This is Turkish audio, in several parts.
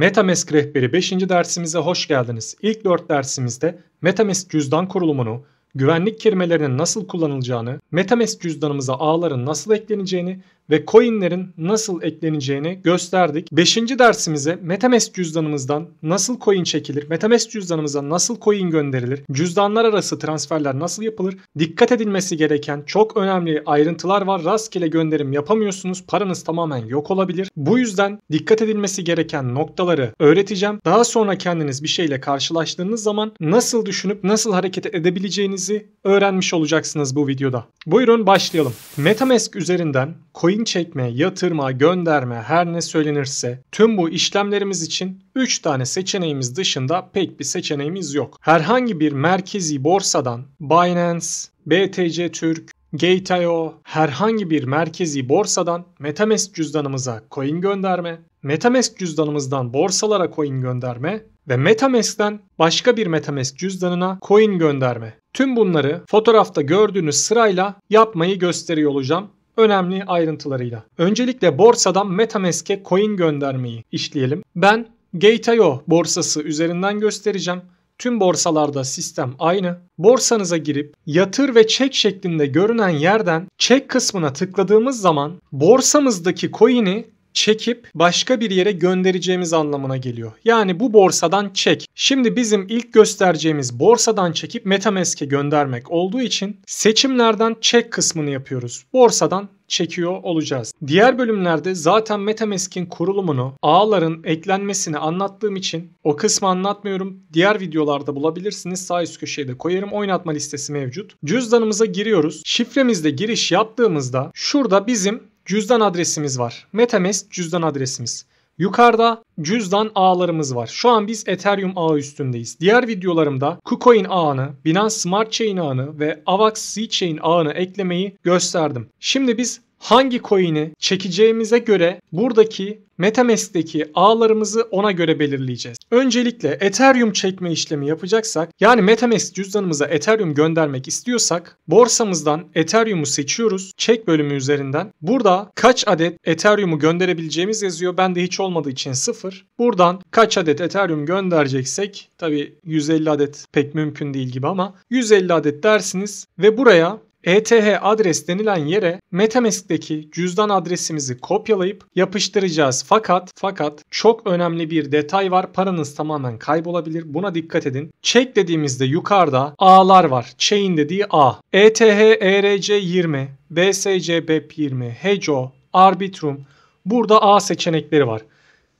MetaMask rehberi 5. dersimize hoş geldiniz. İlk 4 dersimizde MetaMask cüzdan kurulumunu, güvenlik kelimelerinin nasıl kullanılacağını, MetaMask cüzdanımıza ağların nasıl ekleneceğini ve coinlerin nasıl ekleneceğini gösterdik. 5. dersimize MetaMask cüzdanımızdan nasıl coin çekilir, MetaMask cüzdanımıza nasıl coin gönderilir, cüzdanlar arası transferler nasıl yapılır, dikkat edilmesi gereken çok önemli ayrıntılar var. Rastgele gönderim yapamıyorsunuz, paranız tamamen yok olabilir. Bu yüzden dikkat edilmesi gereken noktaları öğreteceğim. Daha sonra kendiniz bir şeyle karşılaştığınız zaman nasıl düşünüp nasıl hareket edebileceğinizi öğrenmiş olacaksınız bu videoda. Buyurun başlayalım. MetaMask üzerinden coin link çekme, yatırma, gönderme her ne söylenirse tüm bu işlemlerimiz için 3 tane seçeneğimiz dışında pek bir seçeneğimiz yok. Herhangi bir merkezi borsadan Binance, BTC Türk, Gate.io herhangi bir merkezi borsadan MetaMask cüzdanımıza coin gönderme, MetaMask cüzdanımızdan borsalara coin gönderme ve MetaMask'ten başka bir MetaMask cüzdanına coin gönderme. Tüm bunları fotoğrafta gördüğünüz sırayla yapmayı gösteriyor olacağım önemli ayrıntılarıyla. Öncelikle borsadan Metamask'e coin göndermeyi işleyelim. Ben Gate.io borsası üzerinden göstereceğim. Tüm borsalarda sistem aynı. Borsanıza girip yatır ve çek şeklinde görünen yerden çek kısmına tıkladığımız zaman borsamızdaki coin'i çekip başka bir yere göndereceğimiz anlamına geliyor. Yani bu borsadan çek. Şimdi bizim ilk göstereceğimiz borsadan çekip MetaMask'e göndermek olduğu için seçimlerden çek kısmını yapıyoruz. Borsadan çekiyor olacağız. Diğer bölümlerde zaten MetaMask'in kurulumunu, ağların eklenmesini anlattığım için o kısmı anlatmıyorum. Diğer videolarda bulabilirsiniz. Sağ üst köşeye de koyarım. Oynatma listesi mevcut. Cüzdanımıza giriyoruz. Şifremizde giriş yaptığımızda şurada bizim cüzdan adresimiz var. Metamask cüzdan adresimiz. Yukarıda cüzdan ağlarımız var. Şu an biz Ethereum ağı üstündeyiz. Diğer videolarımda KuCoin ağını, Binance Smart Chain ağını ve AVAX Z chain ağını eklemeyi gösterdim. Şimdi biz hangi coin'i çekeceğimize göre buradaki MetaMask'teki ağlarımızı ona göre belirleyeceğiz. Öncelikle Ethereum çekme işlemi yapacaksak yani MetaMask cüzdanımıza Ethereum göndermek istiyorsak borsamızdan Ethereum'u seçiyoruz. Çek bölümü üzerinden. Burada kaç adet Ethereum'u gönderebileceğimiz yazıyor. Ben de hiç olmadığı için sıfır. Buradan kaç adet Ethereum göndereceksek tabi 150 adet pek mümkün değil gibi ama 150 adet dersiniz ve buraya ETH adres denilen yere MetaMask'teki cüzdan adresimizi kopyalayıp yapıştıracağız. Fakat fakat çok önemli bir detay var. Paranız tamamen kaybolabilir. Buna dikkat edin. Check dediğimizde yukarıda A'lar var. Chain dediği A. ETH, ERC20, BSC, BEP20, HECO, Arbitrum. Burada A seçenekleri var.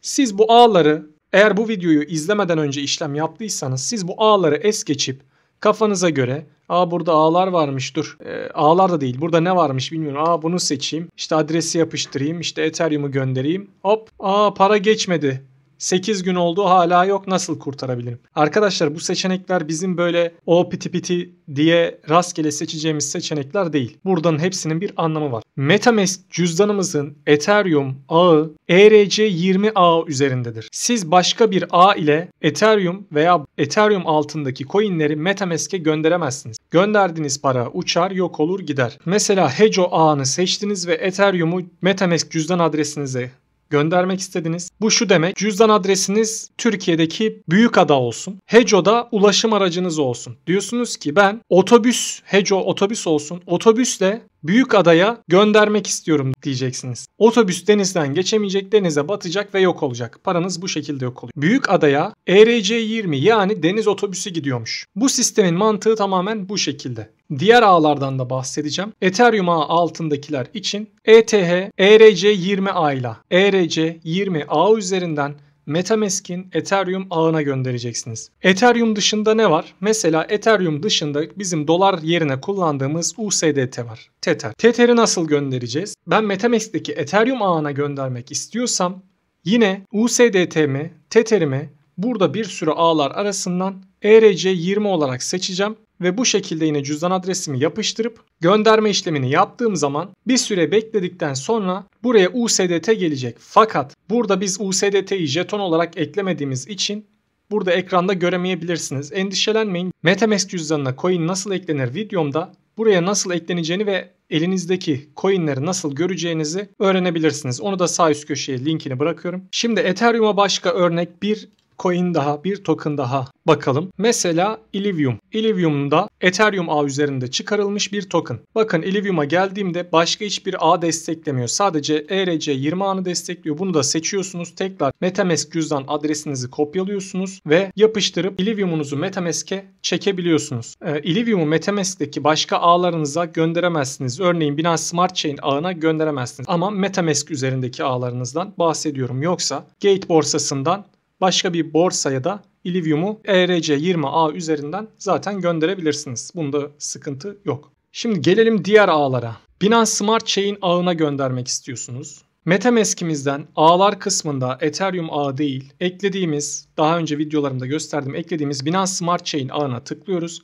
Siz bu A'ları eğer bu videoyu izlemeden önce işlem yaptıysanız siz bu A'ları es geçip kafanıza göre Aa burada ağlar varmış dur. Ee, ağlar da değil. Burada ne varmış bilmiyorum. Aa bunu seçeyim. İşte adresi yapıştırayım. İşte Ethereum'u göndereyim. Hop. Aa para geçmedi. 8 gün oldu hala yok nasıl kurtarabilirim? Arkadaşlar bu seçenekler bizim böyle o piti piti diye rastgele seçeceğimiz seçenekler değil. Buradan hepsinin bir anlamı var. Metamask cüzdanımızın Ethereum ağı ERC20 ağı üzerindedir. Siz başka bir ağ ile Ethereum veya Ethereum altındaki coinleri Metamask'e gönderemezsiniz. Gönderdiğiniz para uçar, yok olur, gider. Mesela Hejo ağını seçtiniz ve Ethereum'u Metamask cüzdan adresinize göndermek istediniz. Bu şu demek cüzdan adresiniz Türkiye'deki büyük ada olsun. Heco'da ulaşım aracınız olsun. Diyorsunuz ki ben otobüs Heco otobüs olsun. Otobüsle büyük adaya göndermek istiyorum diyeceksiniz. Otobüs denizden geçemeyecek, denize batacak ve yok olacak. Paranız bu şekilde yok oluyor. Büyük adaya ERC-20 yani deniz otobüsü gidiyormuş. Bu sistemin mantığı tamamen bu şekilde. Diğer ağlardan da bahsedeceğim. Ethereum ağı altındakiler için ETH ERC20 ağıyla ERC20 ağ üzerinden MetaMask'in Ethereum ağına göndereceksiniz. Ethereum dışında ne var? Mesela Ethereum dışında bizim dolar yerine kullandığımız USDT var. Tether. Tether'i nasıl göndereceğiz? Ben MetaMask'teki Ethereum ağına göndermek istiyorsam yine USDT'mi, Tether'imi burada bir sürü ağlar arasından ERC20 olarak seçeceğim ve bu şekilde yine cüzdan adresimi yapıştırıp gönderme işlemini yaptığım zaman bir süre bekledikten sonra buraya USDT gelecek. Fakat burada biz USDT'yi jeton olarak eklemediğimiz için burada ekranda göremeyebilirsiniz. Endişelenmeyin. MetaMask cüzdanına coin nasıl eklenir videomda buraya nasıl ekleneceğini ve elinizdeki coinleri nasıl göreceğinizi öğrenebilirsiniz. Onu da sağ üst köşeye linkini bırakıyorum. Şimdi Ethereum'a başka örnek bir coin daha, bir token daha bakalım. Mesela Illivium. Illivium'da Ethereum ağ üzerinde çıkarılmış bir token. Bakın Illivium'a geldiğimde başka hiçbir ağ desteklemiyor. Sadece ERC20 ağını destekliyor. Bunu da seçiyorsunuz. Tekrar Metamask cüzdan adresinizi kopyalıyorsunuz ve yapıştırıp Illivium'unuzu Metamask'e çekebiliyorsunuz. E, ee, Illivium'u Metamask'teki başka ağlarınıza gönderemezsiniz. Örneğin Binance Smart Chain ağına gönderemezsiniz. Ama Metamask üzerindeki ağlarınızdan bahsediyorum. Yoksa Gate borsasından başka bir borsaya da Illivium'u ERC20A üzerinden zaten gönderebilirsiniz. Bunda sıkıntı yok. Şimdi gelelim diğer ağlara. Binance Smart Chain ağına göndermek istiyorsunuz. Metamask'imizden ağlar kısmında Ethereum ağı değil, eklediğimiz, daha önce videolarımda gösterdim, eklediğimiz Binance Smart Chain ağına tıklıyoruz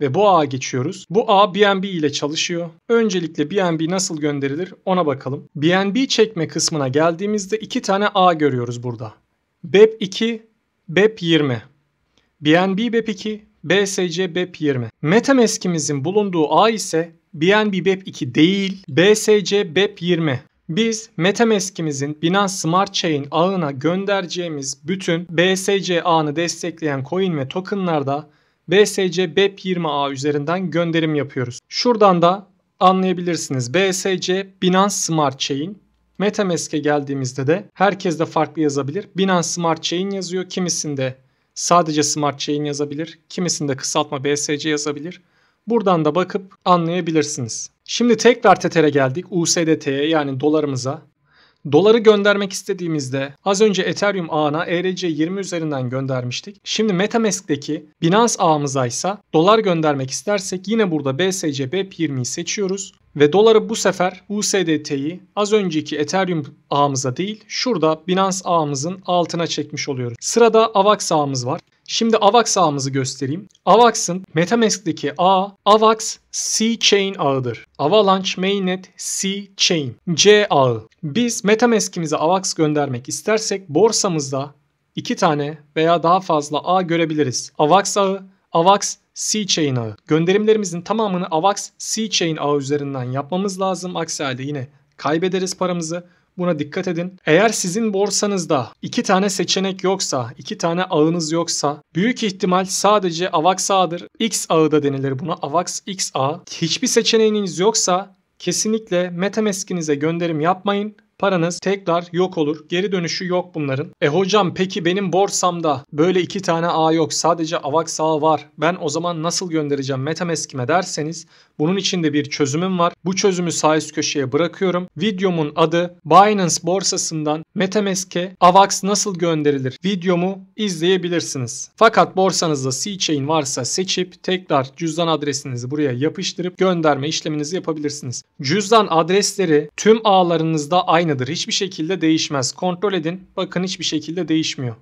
ve bu ağa geçiyoruz. Bu ağ BNB ile çalışıyor. Öncelikle BNB nasıl gönderilir ona bakalım. BNB çekme kısmına geldiğimizde iki tane ağ görüyoruz burada. BEP 2, BEP 20. BNB BEP 2, BSC BEP 20. Metamask'imizin bulunduğu ağ ise BNB BEP 2 değil, BSC BEP 20. Biz MetaMask'imizin Binance Smart Chain ağına göndereceğimiz bütün BSC ağını destekleyen coin ve tokenlarda BSC BEP 20 ağ üzerinden gönderim yapıyoruz. Şuradan da anlayabilirsiniz. BSC Binance Smart Chain MetaMask'e geldiğimizde de herkes de farklı yazabilir. Binance Smart Chain yazıyor. Kimisinde sadece Smart Chain yazabilir. Kimisinde kısaltma BSC yazabilir. Buradan da bakıp anlayabilirsiniz. Şimdi tekrar Tether'e geldik. USDT'ye yani dolarımıza. Doları göndermek istediğimizde az önce Ethereum ağına ERC20 üzerinden göndermiştik. Şimdi Metamask'teki Binance ağımıza ise dolar göndermek istersek yine burada BSC BEP20'yi seçiyoruz. Ve doları bu sefer USDT'yi az önceki Ethereum ağımıza değil şurada Binance ağımızın altına çekmiş oluyoruz. Sırada AVAX ağımız var. Şimdi AVAX ağımızı göstereyim. AVAX'ın Metamask'teki ağ AVAX C-Chain ağıdır. Avalanche Mainnet C-Chain. C ağı. Biz Metamask'imize AVAX göndermek istersek borsamızda iki tane veya daha fazla ağ görebiliriz. AVAX ağı, AVAX C-Chain ağı. Gönderimlerimizin tamamını AVAX C-Chain ağı üzerinden yapmamız lazım. Aksi halde yine kaybederiz paramızı. Buna dikkat edin. Eğer sizin borsanızda iki tane seçenek yoksa, iki tane ağınız yoksa büyük ihtimal sadece AVAX ağıdır. X ağı da denilir buna. AVAX X ağı. Hiçbir seçeneğiniz yoksa kesinlikle MetaMask'inize gönderim yapmayın. Paranız tekrar yok olur. Geri dönüşü yok bunların. E hocam peki benim borsamda böyle iki tane A yok. Sadece AVAX A var. Ben o zaman nasıl göndereceğim Metamask'ime derseniz bunun için de bir çözümüm var. Bu çözümü sağ üst köşeye bırakıyorum. Videomun adı Binance borsasından Metamask'e AVAX nasıl gönderilir videomu izleyebilirsiniz. Fakat borsanızda C-Chain varsa seçip tekrar cüzdan adresinizi buraya yapıştırıp gönderme işleminizi yapabilirsiniz. Cüzdan adresleri tüm ağlarınızda aynı aynıdır. Hiçbir şekilde değişmez. Kontrol edin. Bakın hiçbir şekilde değişmiyor.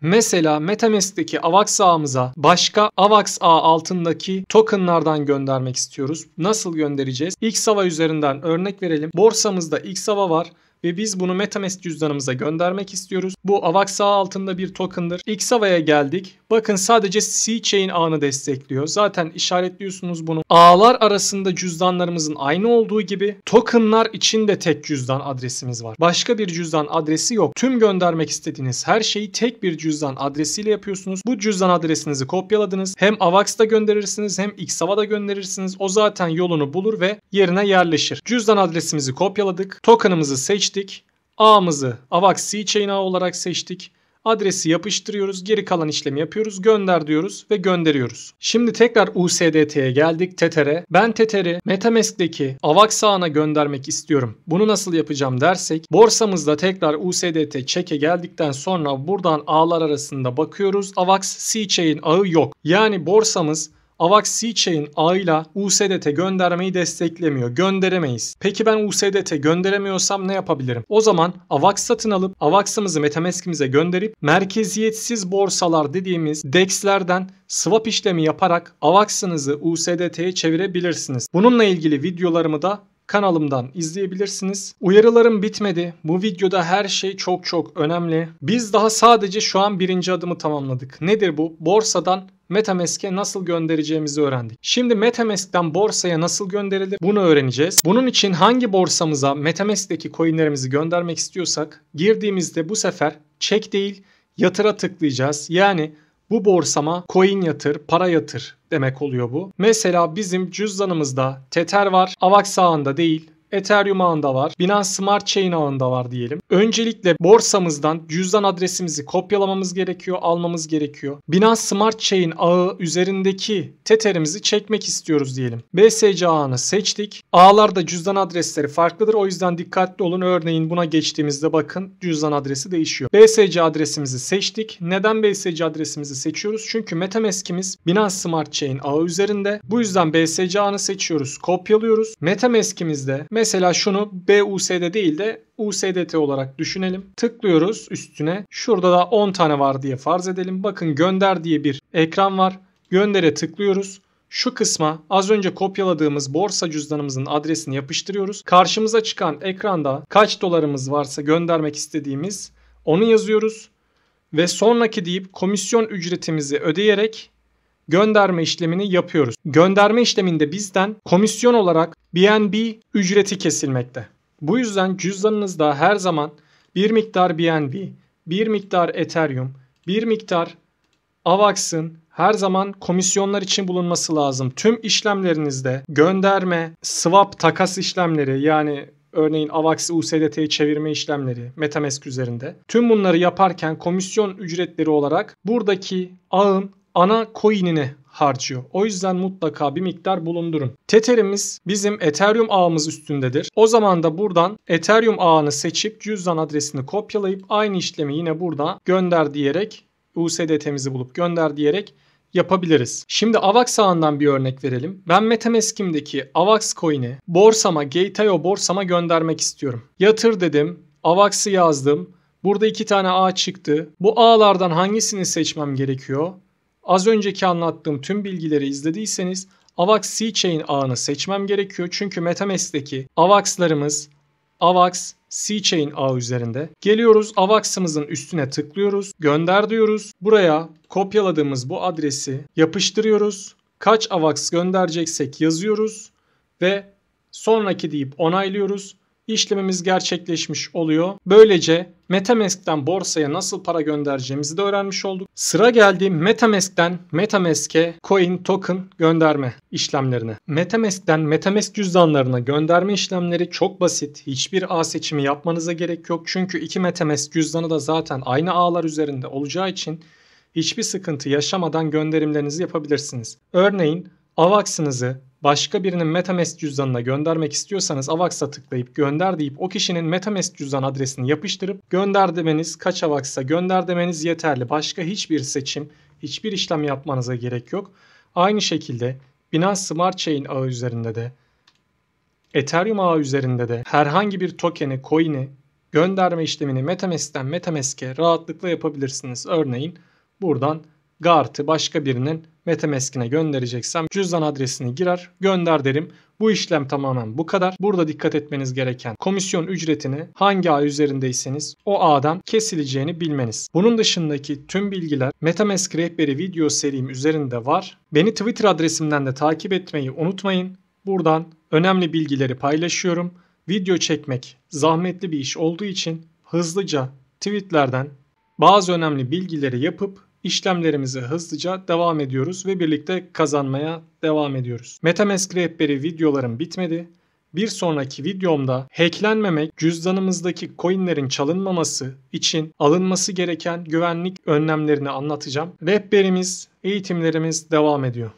Mesela MetaMask'teki AVAX ağımıza başka AVAX ağ altındaki tokenlardan göndermek istiyoruz. Nasıl göndereceğiz? XAVA üzerinden örnek verelim. Borsamızda XAVA var ve biz bunu MetaMask cüzdanımıza göndermek istiyoruz. Bu AVAX ağı altında bir token'dır. Xava'ya geldik. Bakın sadece C-Chain ağını destekliyor. Zaten işaretliyorsunuz bunu. Ağlar arasında cüzdanlarımızın aynı olduğu gibi token'lar için de tek cüzdan adresimiz var. Başka bir cüzdan adresi yok. Tüm göndermek istediğiniz her şeyi tek bir cüzdan adresiyle yapıyorsunuz. Bu cüzdan adresinizi kopyaladınız. Hem AVAX'da gönderirsiniz hem Xava'da gönderirsiniz. O zaten yolunu bulur ve yerine yerleşir. Cüzdan adresimizi kopyaladık. Token'ımızı seçtik seçtik. A'mızı AVAX C-Chain A olarak seçtik. Adresi yapıştırıyoruz. Geri kalan işlemi yapıyoruz. Gönder diyoruz ve gönderiyoruz. Şimdi tekrar USDT'ye geldik. Tether'e. Ben Tether'i MetaMask'teki AVAX ağına göndermek istiyorum. Bunu nasıl yapacağım dersek borsamızda tekrar USDT çeke geldikten sonra buradan ağlar arasında bakıyoruz. AVAX C-Chain ağı yok. Yani borsamız AVAX C-Chain ağıyla USDT göndermeyi desteklemiyor. Gönderemeyiz. Peki ben USDT gönderemiyorsam ne yapabilirim? O zaman AVAX satın alıp AVAX'ımızı MetaMask'imize gönderip merkeziyetsiz borsalar dediğimiz DEX'lerden swap işlemi yaparak AVAX'ınızı USDT'ye çevirebilirsiniz. Bununla ilgili videolarımı da kanalımdan izleyebilirsiniz. Uyarılarım bitmedi. Bu videoda her şey çok çok önemli. Biz daha sadece şu an birinci adımı tamamladık. Nedir bu? Borsadan MetaMask'e nasıl göndereceğimizi öğrendik. Şimdi MetaMask'ten borsaya nasıl gönderilir bunu öğreneceğiz. Bunun için hangi borsamıza MetaMask'teki coinlerimizi göndermek istiyorsak girdiğimizde bu sefer çek değil yatıra tıklayacağız. Yani bu borsama coin yatır, para yatır demek oluyor bu. Mesela bizim cüzdanımızda Tether var. Avax ağında değil Ethereum ağında var. Binance Smart Chain ağında var diyelim. Öncelikle borsamızdan cüzdan adresimizi kopyalamamız gerekiyor, almamız gerekiyor. Binance Smart Chain ağı üzerindeki Tether'imizi çekmek istiyoruz diyelim. BSC ağını seçtik. Ağlarda cüzdan adresleri farklıdır. O yüzden dikkatli olun. Örneğin buna geçtiğimizde bakın cüzdan adresi değişiyor. BSC adresimizi seçtik. Neden BSC adresimizi seçiyoruz? Çünkü MetaMask'imiz Binance Smart Chain ağı üzerinde. Bu yüzden BSC ağını seçiyoruz. Kopyalıyoruz. MetaMask'imizde Mesela şunu BUSD değil de USDT olarak düşünelim. Tıklıyoruz üstüne. Şurada da 10 tane var diye farz edelim. Bakın gönder diye bir ekran var. Göndere tıklıyoruz. Şu kısma az önce kopyaladığımız borsa cüzdanımızın adresini yapıştırıyoruz. Karşımıza çıkan ekranda kaç dolarımız varsa göndermek istediğimiz onu yazıyoruz ve sonraki deyip komisyon ücretimizi ödeyerek gönderme işlemini yapıyoruz. Gönderme işleminde bizden komisyon olarak BNB ücreti kesilmekte. Bu yüzden cüzdanınızda her zaman bir miktar BNB, bir miktar Ethereum, bir miktar AVAX'ın her zaman komisyonlar için bulunması lazım. Tüm işlemlerinizde gönderme, swap, takas işlemleri yani örneğin AVAX'ı USDT'ye çevirme işlemleri Metamask üzerinde. Tüm bunları yaparken komisyon ücretleri olarak buradaki ağın ana coin'ini harcıyor. O yüzden mutlaka bir miktar bulundurun. Tether'imiz bizim Ethereum ağımız üstündedir. O zaman da buradan Ethereum ağını seçip cüzdan adresini kopyalayıp aynı işlemi yine burada gönder diyerek USDT'mizi bulup gönder diyerek yapabiliriz. Şimdi AVAX ağından bir örnek verelim. Ben Metamask'imdeki AVAX coin'i borsama, Gate.io borsama göndermek istiyorum. Yatır dedim, AVAX'ı yazdım. Burada iki tane ağ çıktı. Bu ağlardan hangisini seçmem gerekiyor? Az önceki anlattığım tüm bilgileri izlediyseniz AVAX C-Chain ağını seçmem gerekiyor. Çünkü MetaMask'teki AVAX'larımız AVAX C-Chain ağı üzerinde. Geliyoruz AVAX'ımızın üstüne tıklıyoruz. Gönder diyoruz. Buraya kopyaladığımız bu adresi yapıştırıyoruz. Kaç AVAX göndereceksek yazıyoruz ve sonraki deyip onaylıyoruz işlemimiz gerçekleşmiş oluyor. Böylece MetaMask'ten borsaya nasıl para göndereceğimizi de öğrenmiş olduk. Sıra geldi MetaMask'ten MetaMask'e coin token gönderme işlemlerine. MetaMask'ten MetaMask cüzdanlarına gönderme işlemleri çok basit. Hiçbir ağ seçimi yapmanıza gerek yok. Çünkü iki MetaMask cüzdanı da zaten aynı ağlar üzerinde olacağı için hiçbir sıkıntı yaşamadan gönderimlerinizi yapabilirsiniz. Örneğin AVAX'ınızı başka birinin MetaMask cüzdanına göndermek istiyorsanız AVAX'a tıklayıp gönder deyip o kişinin MetaMask cüzdan adresini yapıştırıp gönder demeniz kaç AVAX'a gönder demeniz yeterli. Başka hiçbir seçim, hiçbir işlem yapmanıza gerek yok. Aynı şekilde Binance Smart Chain ağı üzerinde de Ethereum ağı üzerinde de herhangi bir tokeni, coin'i gönderme işlemini MetaMask'ten MetaMask'e rahatlıkla yapabilirsiniz. Örneğin buradan Guard'ı başka birinin MetaMask'ine göndereceksem cüzdan adresini girer gönder derim. Bu işlem tamamen bu kadar. Burada dikkat etmeniz gereken komisyon ücretini hangi ağ üzerindeyseniz o ağdan kesileceğini bilmeniz. Bunun dışındaki tüm bilgiler MetaMask rehberi video serim üzerinde var. Beni Twitter adresimden de takip etmeyi unutmayın. Buradan önemli bilgileri paylaşıyorum. Video çekmek zahmetli bir iş olduğu için hızlıca tweetlerden bazı önemli bilgileri yapıp işlemlerimize hızlıca devam ediyoruz ve birlikte kazanmaya devam ediyoruz. Metamask rehberi videolarım bitmedi. Bir sonraki videomda hacklenmemek, cüzdanımızdaki coinlerin çalınmaması için alınması gereken güvenlik önlemlerini anlatacağım. Rehberimiz, eğitimlerimiz devam ediyor.